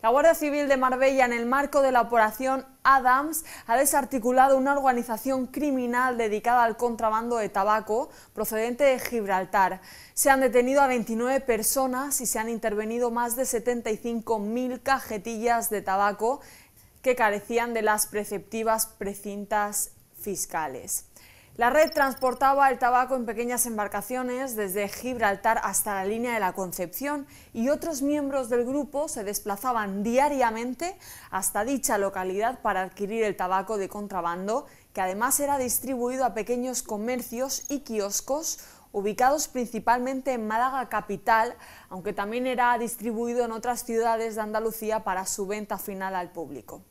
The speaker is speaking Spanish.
La Guardia Civil de Marbella, en el marco de la operación Adams, ha desarticulado una organización criminal dedicada al contrabando de tabaco procedente de Gibraltar. Se han detenido a 29 personas y se han intervenido más de 75.000 cajetillas de tabaco que carecían de las preceptivas precintas fiscales. La red transportaba el tabaco en pequeñas embarcaciones desde Gibraltar hasta la línea de la Concepción y otros miembros del grupo se desplazaban diariamente hasta dicha localidad para adquirir el tabaco de contrabando que además era distribuido a pequeños comercios y kioscos ubicados principalmente en Málaga capital, aunque también era distribuido en otras ciudades de Andalucía para su venta final al público.